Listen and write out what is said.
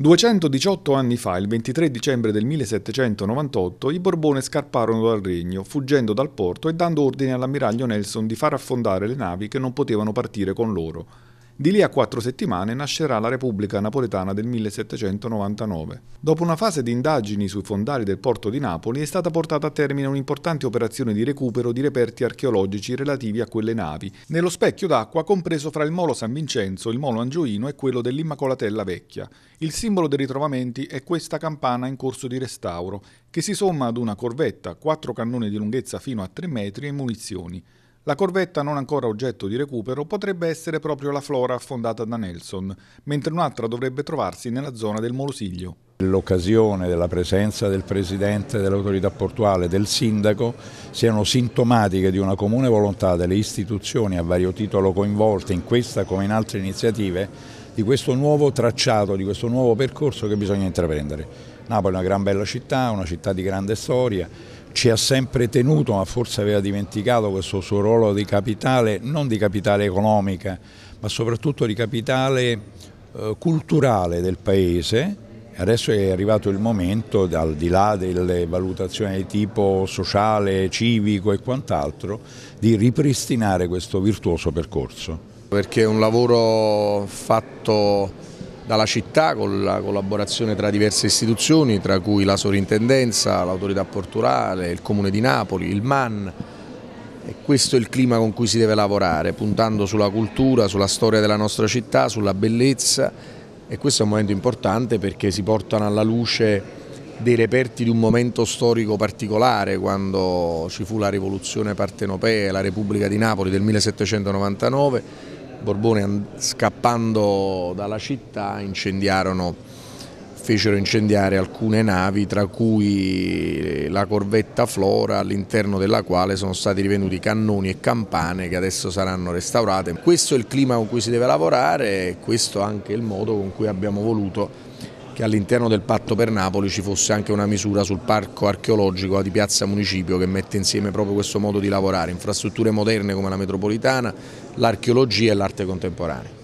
218 anni fa, il 23 dicembre del 1798, i Borbone scarparono dal regno, fuggendo dal porto e dando ordine all'ammiraglio Nelson di far affondare le navi che non potevano partire con loro. Di lì a quattro settimane nascerà la Repubblica Napoletana del 1799. Dopo una fase di indagini sui fondali del porto di Napoli è stata portata a termine un'importante operazione di recupero di reperti archeologici relativi a quelle navi, nello specchio d'acqua compreso fra il molo San Vincenzo, il molo Angioino e quello dell'Immacolatella Vecchia. Il simbolo dei ritrovamenti è questa campana in corso di restauro, che si somma ad una corvetta, quattro cannoni di lunghezza fino a 3 metri e munizioni. La corvetta non ancora oggetto di recupero potrebbe essere proprio la Flora affondata da Nelson, mentre un'altra dovrebbe trovarsi nella zona del Molosiglio. L'occasione della presenza del Presidente dell'autorità portuale, e del Sindaco, siano sintomatiche di una comune volontà delle istituzioni a vario titolo coinvolte in questa come in altre iniziative di questo nuovo tracciato, di questo nuovo percorso che bisogna intraprendere. Napoli è una gran bella città, una città di grande storia, ci ha sempre tenuto, ma forse aveva dimenticato questo suo ruolo di capitale, non di capitale economica, ma soprattutto di capitale eh, culturale del Paese. Adesso è arrivato il momento, al di là delle valutazioni di tipo sociale, civico e quant'altro, di ripristinare questo virtuoso percorso. Perché è un lavoro fatto dalla città con la collaborazione tra diverse istituzioni, tra cui la Sovrintendenza, l'autorità portuale, il Comune di Napoli, il MAN. E questo è il clima con cui si deve lavorare, puntando sulla cultura, sulla storia della nostra città, sulla bellezza e questo è un momento importante perché si portano alla luce dei reperti di un momento storico particolare quando ci fu la rivoluzione partenopea, la Repubblica di Napoli del 1799 Borbone scappando dalla città incendiarono, fecero incendiare alcune navi tra cui eh, la corvetta Flora all'interno della quale sono stati rivenuti cannoni e campane che adesso saranno restaurate. Questo è il clima con cui si deve lavorare e questo è anche il modo con cui abbiamo voluto che all'interno del patto per Napoli ci fosse anche una misura sul parco archeologico di Piazza Municipio che mette insieme proprio questo modo di lavorare, infrastrutture moderne come la metropolitana, l'archeologia e l'arte contemporanea.